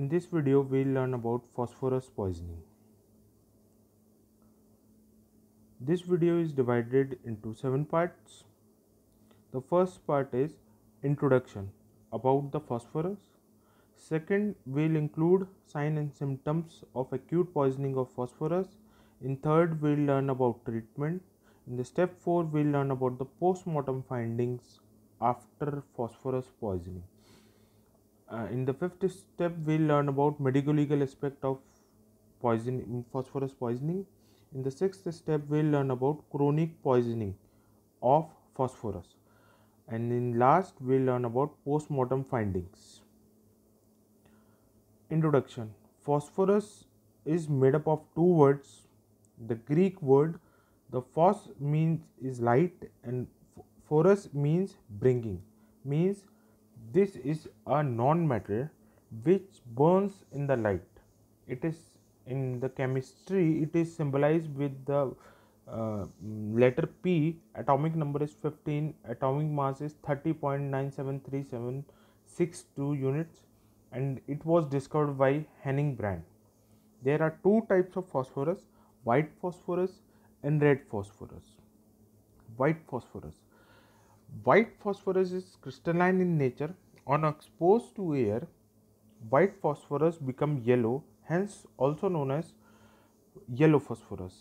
In this video, we'll learn about phosphorus poisoning. This video is divided into seven parts. The first part is introduction about the phosphorus. Second, we'll include sign and symptoms of acute poisoning of phosphorus. In third, we'll learn about treatment. In the step 4, we'll learn about the post-mortem findings after phosphorus poisoning. Uh, in the fifth step, we'll learn about medical legal aspect of poison phosphorus poisoning. In the sixth step, we'll learn about chronic poisoning of phosphorus, and in last, we'll learn about post-mortem findings. Introduction: Phosphorus is made up of two words. The Greek word, the phos means is light, and phorus means bringing, means this is a non metal which burns in the light. It is in the chemistry, it is symbolized with the uh, letter P, atomic number is 15, atomic mass is thirty point nine seven three seven six two units, and it was discovered by Henning Brand. There are two types of phosphorus white phosphorus and red phosphorus. White phosphorus. White phosphorus is crystalline in nature on exposed to air, white phosphorus becomes yellow, hence also known as yellow phosphorus.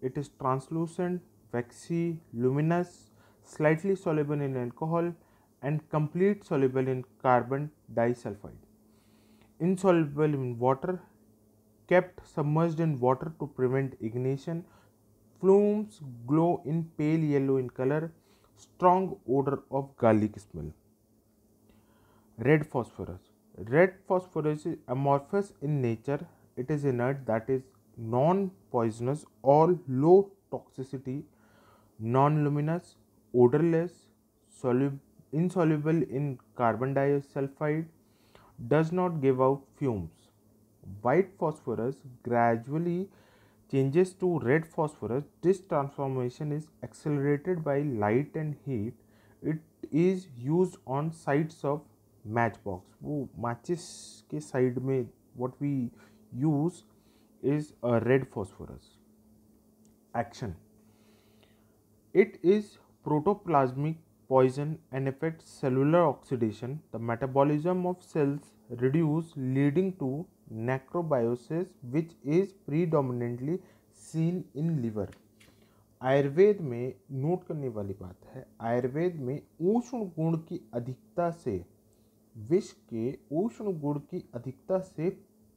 It is translucent, waxy, luminous, slightly soluble in alcohol and complete soluble in carbon disulfide. Insoluble in water, kept submerged in water to prevent ignition. Plumes glow in pale yellow in color, strong odor of garlic smell. Red phosphorus. Red phosphorus is amorphous in nature. It is inert, that is, non poisonous or low toxicity, non luminous, odorless, soluble, insoluble in carbon disulfide, does not give out fumes. White phosphorus gradually changes to red phosphorus. This transformation is accelerated by light and heat. It is used on sites of match box वो matches के side में what we use is a red phosphorus action it is protoplasmic poison and effect cellular oxidation the metabolism of cells reduce leading to necrobiosis which is predominantly seen in liver Ayurveda में note करने वाली बात है आयुर्वेद में उष्ण गुण की अधिकता से विश्व के उष्ण गुण की अधिकता से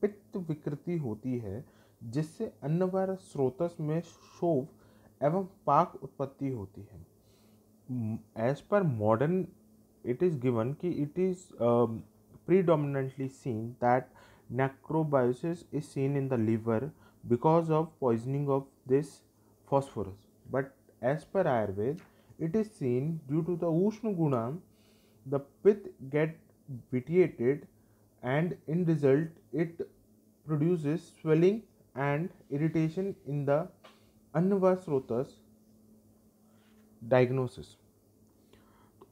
पित्त विकृति होती है जिससे अन्नवार स्रोत में शोभ एवं पाक उत्पत्ति होती है as per modern it is given कि it is predominantly seen that necrobiosis is seen in the liver because of poisoning of this phosphorus but as per Ayurveda it is seen due to the ushna guna the pitta get vitiated and in result it produces swelling and irritation in the Annavasrotas diagnosis.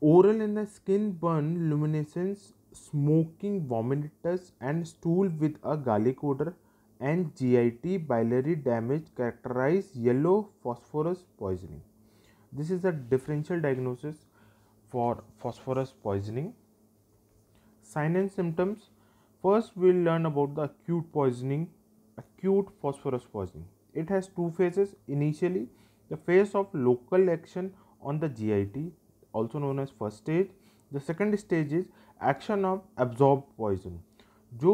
Oral and the skin burn, luminescence, smoking, vomitus, and stool with a garlic odor and GIT biliary damage characterize yellow phosphorus poisoning. This is a differential diagnosis for phosphorus poisoning sign and symptoms first we'll learn about the acute poisoning acute phosphorus poisoning it has two phases initially the phase of local action on the git also known as first stage the second stage is action of absorbed poison जो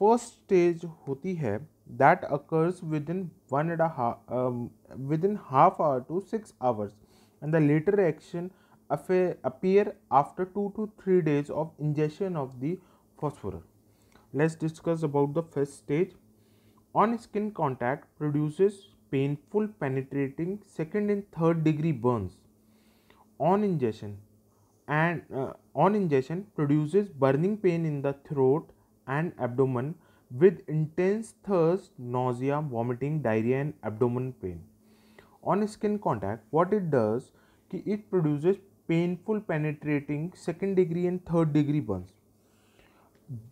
first stage होती है that occurs within in one and half in half hour to six hours and the appear after 2 to 3 days of ingestion of the phosphorus. Let's discuss about the first stage. On skin contact produces painful penetrating second and third degree burns. On ingestion and uh, on ingestion produces burning pain in the throat and abdomen with intense thirst, nausea, vomiting, diarrhea and abdomen pain. On skin contact what it does it produces painful penetrating second degree and third degree burns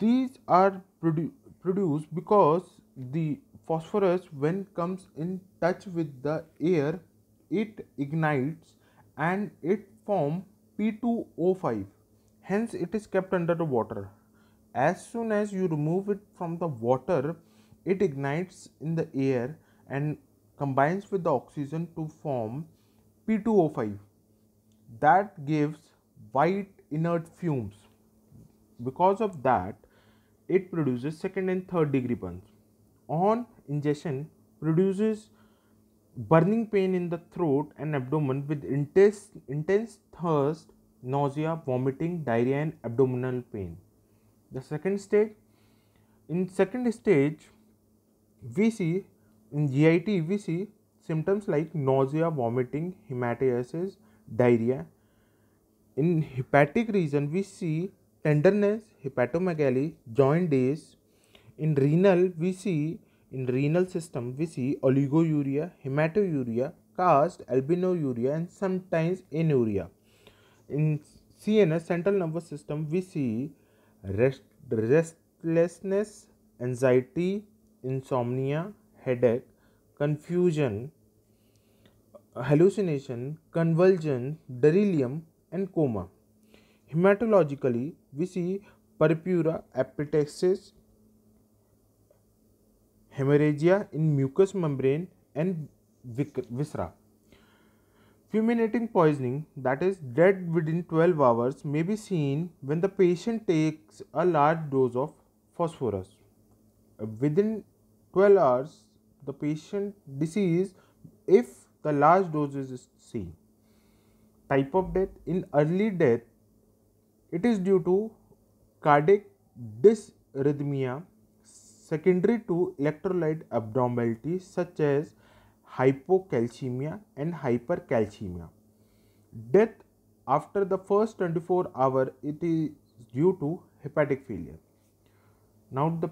these are produ- produced because the phosphorus when comes in touch with the air it ignites and it form p2o5 hence it is kept under the water as soon as you remove it from the water it ignites in the air and combines with the oxygen to form p2o5 that gives white inert fumes. Because of that, it produces second and third degree burns. On ingestion, produces burning pain in the throat and abdomen with intense, intense thirst, nausea, vomiting, diarrhea, and abdominal pain. The second stage, in second stage, we see in GIT we see symptoms like nausea, vomiting, hematiasis, diarrhea. In hepatic region, we see tenderness, hepatomegaly, joint days. In renal, we see in renal system we see oliguria, hematuria, cast, albinouria, and sometimes anuria. In CNS, central nervous system, we see rest, restlessness, anxiety, insomnia, headache, confusion, hallucination, convulsion, delirium, and coma. Hematologically, we see purpura apoptosis, hemorrhagia in mucous membrane and viscera. Fulminating poisoning, that is dead within 12 hours, may be seen when the patient takes a large dose of phosphorus. Within 12 hours, the patient dies if the large doses is seen. Type of death in early death, it is due to cardiac dysrhythmia secondary to electrolyte abnormalities such as hypocalcemia and hypercalcemia. Death after the first 24 hour it is due to hepatic failure. Now the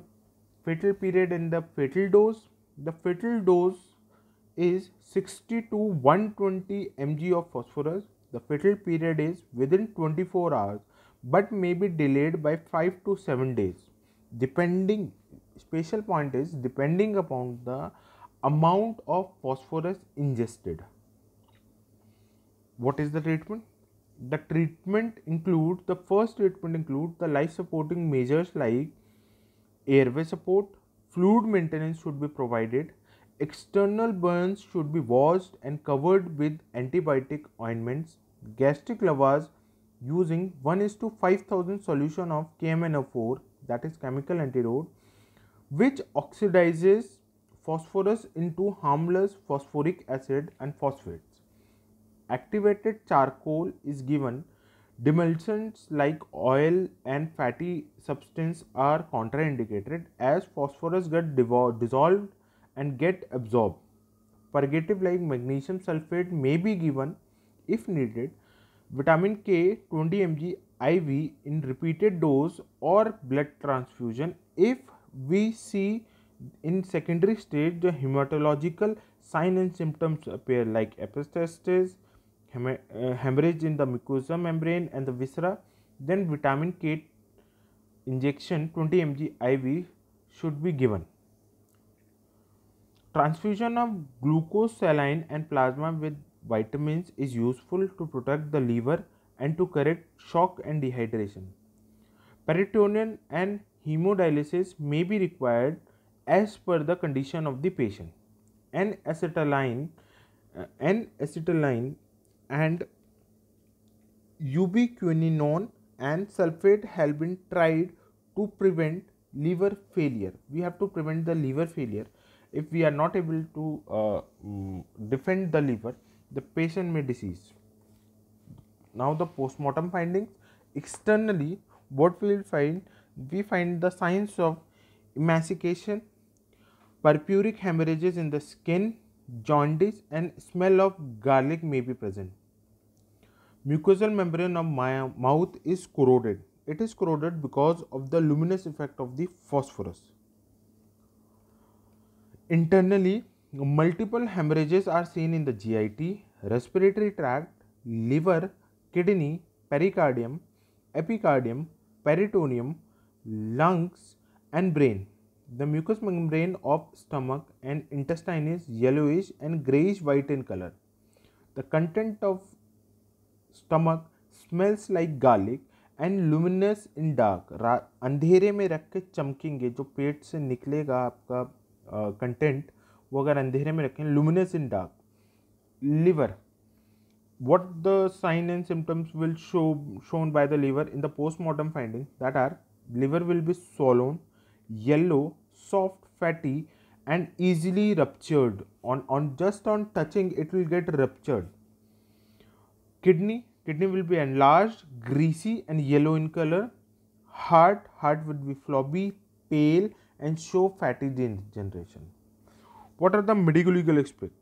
fetal period and the fetal dose. The fetal dose is 60 to 120 mg of phosphorus. The fetal period is within 24 hours but may be delayed by 5 to 7 days depending special point is depending upon the amount of phosphorus ingested. What is the treatment? The treatment includes the first treatment includes the life supporting measures like airway support, fluid maintenance should be provided, External burns should be washed and covered with antibiotic ointments. Gastric lavas using 1 is to 5000 solution of KMNO4 that is chemical antidote which oxidizes phosphorus into harmless phosphoric acid and phosphates. Activated charcoal is given. Demulcents like oil and fatty substance are contraindicated as phosphorus get dissolved and get absorbed. Purgative like magnesium sulfate may be given if needed. Vitamin K 20 mg IV in repeated dose or blood transfusion if we see in secondary stage the hematological sign and symptoms appear like epistasis, uh, hemorrhage in the mucosa membrane and the viscera, then vitamin K injection 20 mg IV should be given. Transfusion of glucose saline and plasma with vitamins is useful to protect the liver and to correct shock and dehydration. Peritoneal and hemodialysis may be required as per the condition of the patient. N acetylene, uh, N acetylene and ubiquinone and sulfate have been tried to prevent liver failure. We have to prevent the liver failure if we are not able to uh, mm, defend the liver the patient may disease now the postmortem findings externally what we will find we find the signs of emaciation purpuric hemorrhages in the skin jaundice and smell of garlic may be present mucosal membrane of my mouth is corroded it is corroded because of the luminous effect of the phosphorus Internally, multiple hemorrhages are seen in the GIT, respiratory tract, liver, kidney, pericardium, epicardium, peritoneum, lungs, and brain. The mucous membrane of stomach and intestine is yellowish and grayish white in color. The content of stomach smells like garlic and luminous in dark अंधेरे में रख के चमकेंगे जो पेट से निकलेगा आपका content वो अगर अंधेरे में रखें luminous in dark liver what the sign and symptoms will show shown by the liver in the postmortem finding that are liver will be swollen yellow soft fatty and easily ruptured on on just on touching it will get ruptured kidney kidney will be enlarge greasy and yellow in colour heart heart will be flabby pale and show fatty gene generation. What are the medigoligal aspects?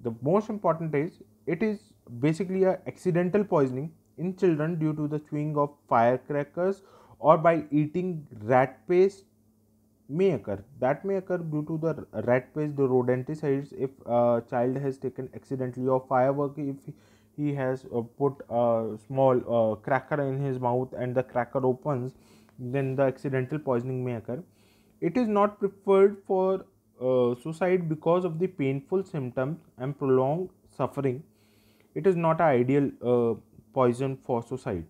The most important is it is basically a accidental poisoning in children due to the chewing of firecrackers or by eating rat paste may occur. That may occur due to the rat paste, the rodenticides. If a child has taken accidentally or firework, if he has uh, put a small uh, cracker in his mouth and the cracker opens, then the accidental poisoning may occur. It is not preferred for uh, suicide because of the painful symptoms and prolonged suffering. It is not an ideal uh, poison for suicide.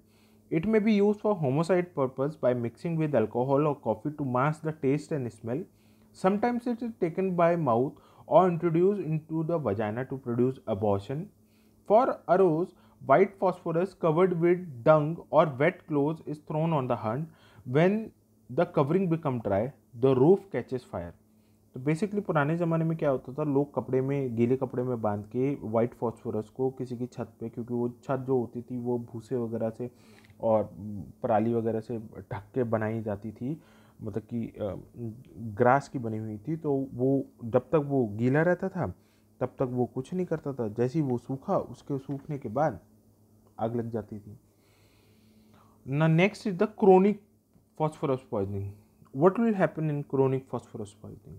It may be used for homicide purpose by mixing with alcohol or coffee to mask the taste and smell. Sometimes it is taken by mouth or introduced into the vagina to produce abortion. For arrows, white phosphorus covered with dung or wet clothes is thrown on the hand. When the covering becomes dry, the roof catches fire तो basically पुराने ज़माने में क्या होता था लोग कपड़े में गीले कपड़े में बांध के वाइट फॉस्फोरस को किसी की छत पे क्योंकि वो छत जो होती थी वो भूसे वगैरह से और पराली वगैरह से ढक के बनाई जाती थी मतलब कि ग्रास की बनी हुई थी तो वो जब तक वो गीला रहता था तब तक वो कुछ नहीं करता था जैसे ही वो सूखा उसके सूखने के बाद आग लग जाती थी ना next is the chronic phosphorus poisoning What will happen in chronic phosphorus poisoning?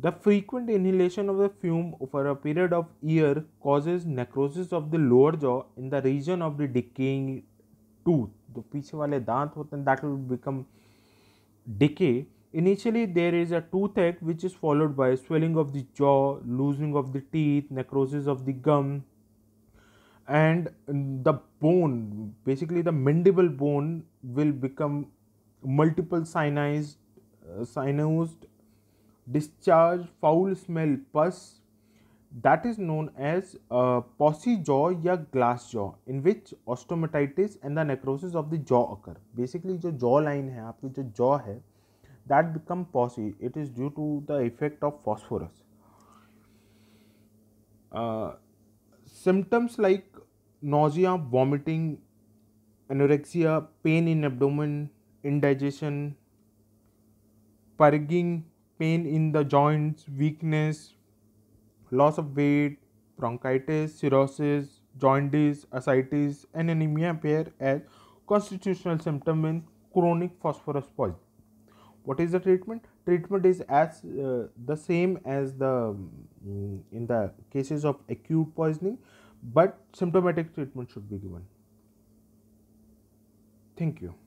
The frequent inhalation of the fume over a period of year causes necrosis of the lower jaw in the region of the decaying tooth. The पीछे वाले दांत होते हैं that will become decay. Initially, there is a toothache which is followed by swelling of the jaw, loosening of the teeth, necrosis of the gum, and the bone. Basically, the mandible bone will become multiple cyanosed uh, discharge, foul smell, pus. That is known as uh, posse jaw or glass jaw, in which osteomatitis and the necrosis of the jaw occur. Basically, the jaw line है आपकी jaw है that become posse. It is due to the effect of phosphorus. Uh, symptoms like nausea, vomiting, anorexia, pain in abdomen, indigestion, purging, pain in the joints, weakness, loss of weight, bronchitis, cirrhosis, jaundice, ascites, and anemia appear as constitutional symptom in chronic phosphorus poisoning. What is the treatment? Treatment is as uh, the same as the mm, in the cases of acute poisoning, but symptomatic treatment should be given. Thank you.